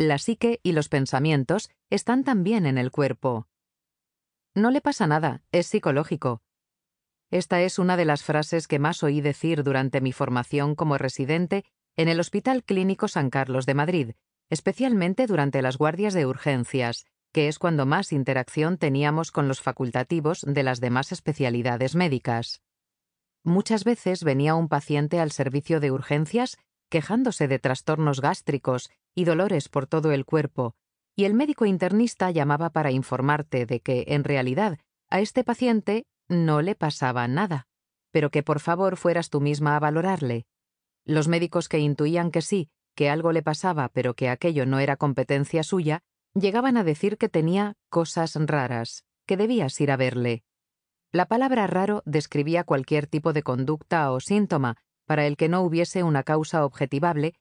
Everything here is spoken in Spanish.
La psique y los pensamientos están también en el cuerpo. No le pasa nada, es psicológico. Esta es una de las frases que más oí decir durante mi formación como residente en el Hospital Clínico San Carlos de Madrid, especialmente durante las guardias de urgencias, que es cuando más interacción teníamos con los facultativos de las demás especialidades médicas. Muchas veces venía un paciente al servicio de urgencias quejándose de trastornos gástricos y dolores por todo el cuerpo, y el médico internista llamaba para informarte de que, en realidad, a este paciente no le pasaba nada, pero que por favor fueras tú misma a valorarle. Los médicos que intuían que sí, que algo le pasaba, pero que aquello no era competencia suya, llegaban a decir que tenía cosas raras, que debías ir a verle. La palabra raro describía cualquier tipo de conducta o síntoma para el que no hubiese una causa objetivable